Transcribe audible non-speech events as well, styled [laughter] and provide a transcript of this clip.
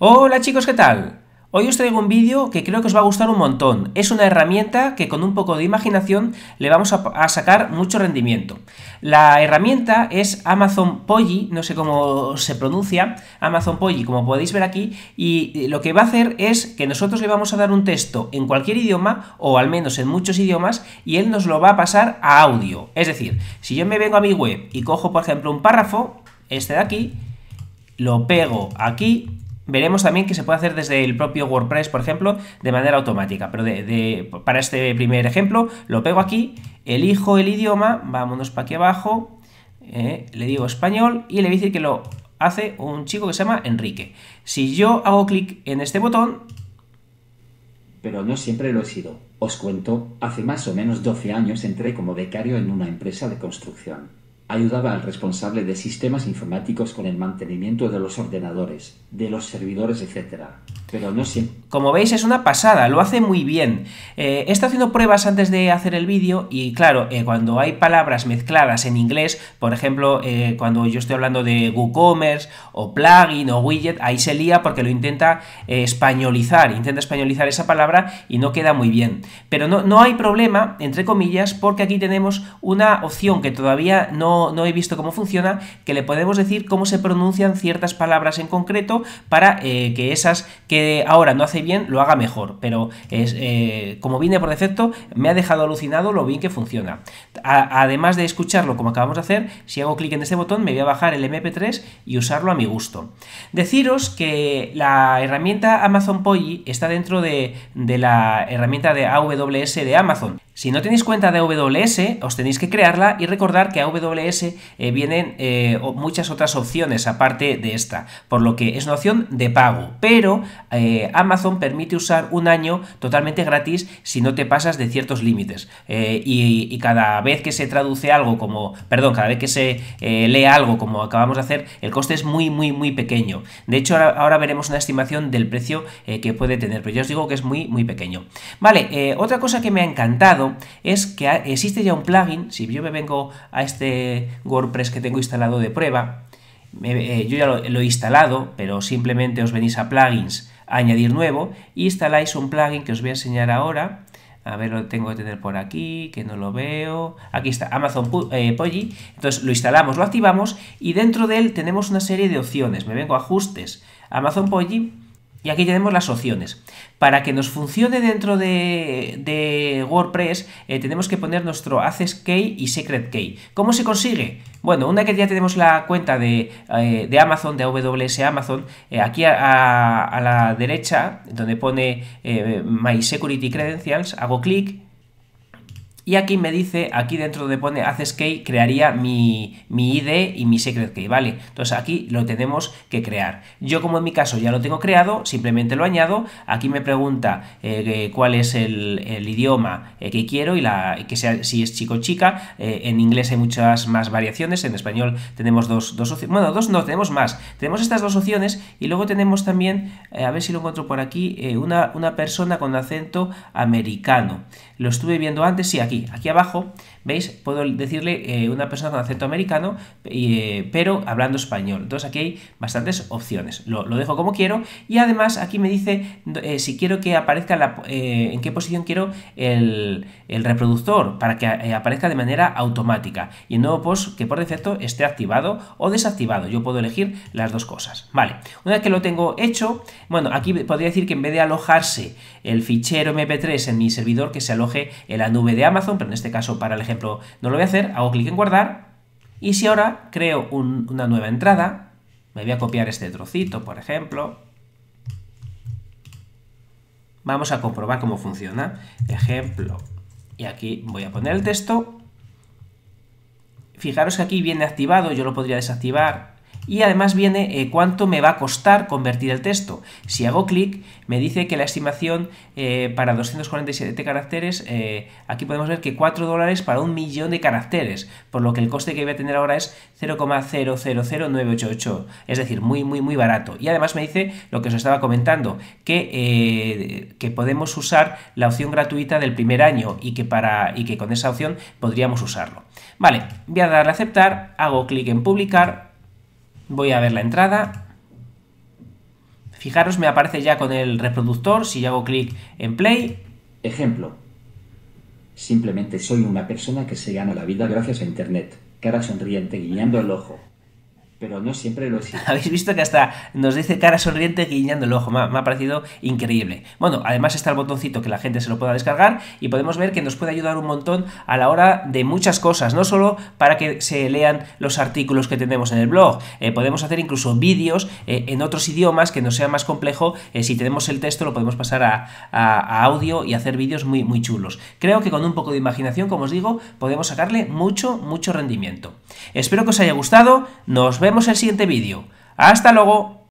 Hola chicos, ¿qué tal? Hoy os traigo un vídeo que creo que os va a gustar un montón. Es una herramienta que con un poco de imaginación le vamos a, sacar mucho rendimiento. La herramienta es Amazon Polly, no sé cómo se pronuncia, Amazon Polly, como podéis ver aquí, y lo que va a hacer es que nosotros le vamos a dar un texto en cualquier idioma, o al menos en muchos idiomas, y él nos lo va a pasar a audio. Es decir, si yo me vengo a mi web y cojo, por ejemplo, un párrafo, este de aquí, lo pego aquí, Veremos también que se puede hacer desde el propio WordPress, por ejemplo, de manera automática. Pero para este primer ejemplo, lo pego aquí, elijo el idioma, vámonos para aquí abajo, eh, le digo español y le voy a decir que lo hace un chico que se llama Enrique. Si yo hago clic en este botón... Pero no siempre lo he sido. Os cuento, hace más o menos 12 años entré como becario en una empresa de construcción ayudaba al responsable de sistemas informáticos con el mantenimiento de los ordenadores, de los servidores, etc. Pero no siempre. Como veis, es una pasada, lo hace muy bien. Eh, he estado haciendo pruebas antes de hacer el vídeo y, claro, eh, cuando hay palabras mezcladas en inglés, por ejemplo, eh, cuando yo estoy hablando de WooCommerce o plugin o widget, ahí se lía porque lo intenta eh, españolizar, intenta españolizar esa palabra y no queda muy bien. Pero no, no hay problema, entre comillas, porque aquí tenemos una opción que todavía no, no he visto cómo funciona, que le podemos decir cómo se pronuncian ciertas palabras en concreto para que esas queden ahora no hace bien lo haga mejor, pero eh, como viene por defecto, me ha dejado alucinado lo bien que funciona. además de escucharlo como acabamos de hacer, si hago clic en este botón me voy a bajar el MP3 y usarlo a mi gusto. Deciros que la herramienta Amazon Polly está dentro de, de la herramienta de AWS de Amazon. Si no tenéis cuenta de AWS, os tenéis que crearla y recordar que a AWS eh, vienen eh, muchas otras opciones aparte de esta, por lo que es una opción de pago, pero eh, Amazon permite usar un año totalmente gratis si no te pasas de ciertos límites. Y, cada vez que se traduce algo como, perdón, cada vez que se lee algo como acabamos de hacer, el coste es muy, muy, muy pequeño. De hecho, ahora, veremos una estimación del precio que puede tener, pero yo os digo que es muy, muy pequeño. Vale, otra cosa que me ha encantado es que existe ya un plugin, si yo me vengo a este WordPress que tengo instalado de prueba, eh, yo ya lo, he instalado, pero simplemente os venís a plugins, añadir nuevo, y instaláis un plugin que os voy a enseñar ahora, a ver, lo tengo que tener por aquí, que no lo veo. Aquí está, Amazon eh, Polly. Entonces lo instalamos, lo activamos y dentro de él tenemos una serie de opciones. Me vengo a ajustes, Amazon Polly y aquí tenemos las opciones. Para que nos funcione dentro de, WordPress, eh, tenemos que poner nuestro Access Key y Secret Key. ¿Cómo se consigue? Bueno, una que ya tenemos la cuenta de, eh, Amazon, de AWS Amazon, eh, aquí a, a, la derecha, donde pone My Security Credentials, hago clic y aquí me dice, aquí dentro de pone haces key, crearía mi, ID y mi secret key, ¿vale? Entonces aquí lo tenemos que crear. Yo como en mi caso ya lo tengo creado, simplemente lo añado. Aquí me pregunta eh, eh, cuál es el, idioma eh, que quiero y la, que sea, si es chico o chica. en inglés hay muchas más variaciones, en español tenemos dos, opciones. Bueno, dos no, tenemos más. Tenemos estas dos opciones y luego tenemos también, a ver si lo encuentro por aquí, una, una persona con acento americano. Lo estuve viendo antes, sí, aquí, aquí abajo, ¿veis? Puedo decirle eh, una persona con acento americano, eh, pero hablando español. Entonces aquí hay bastantes opciones. Lo, dejo como quiero y además aquí me dice eh, si quiero que aparezca la, en qué posición quiero el, reproductor para que aparezca de manera automática y el nuevo post que por defecto esté activado o desactivado. Yo puedo elegir las dos cosas. Vale, una vez que lo tengo hecho, bueno, aquí podría decir que en vez de alojarse el fichero MP3 en mi servidor que se en la nube de Amazon, pero en este caso para el ejemplo no lo voy a hacer, hago clic en guardar y si ahora creo una nueva entrada, me voy a copiar este trocito, por ejemplo, vamos a comprobar cómo funciona. Ejemplo, y aquí voy a poner el texto. Fijaros que aquí viene activado, yo lo podría desactivar y además viene eh, cuánto me va a costar convertir el texto. Si hago clic, me dice que la estimación eh, para 247 caracteres, eh, aquí podemos ver que 4 dólares para un millón de caracteres, por lo que el coste que voy a tener ahora es 0,000988, es decir, muy, muy, muy barato. Y además me dice lo que os estaba comentando, que, que podemos usar la opción gratuita del primer año y que, para, y que con esa opción podríamos usarlo. Vale, voy a darle a aceptar, hago clic en publicar, Voy a ver la entrada. Fijaros, me aparece ya con el reproductor. Si hago clic en play. Ejemplo. Simplemente soy una persona que se gana la vida gracias a Internet. Cara sonriente, guiñando el ojo pero no siempre lo [laughs] Habéis visto que hasta nos dice cara sonriente guiñando el ojo, me ha, parecido increíble. Bueno, además está el botoncito que la gente se lo pueda descargar y podemos ver que nos puede ayudar un montón a la hora de muchas cosas, no solo para que se lean los artículos que tenemos en el blog, eh, podemos hacer incluso vídeos eh, en otros idiomas que no sea más complejo, eh, si tenemos el texto lo podemos pasar a, audio y hacer vídeos muy, muy chulos. Creo que con un poco de imaginación, como os digo, podemos sacarle mucho, mucho rendimiento. Espero que os haya gustado, nos vemos en el siguiente vídeo. ¡Hasta luego!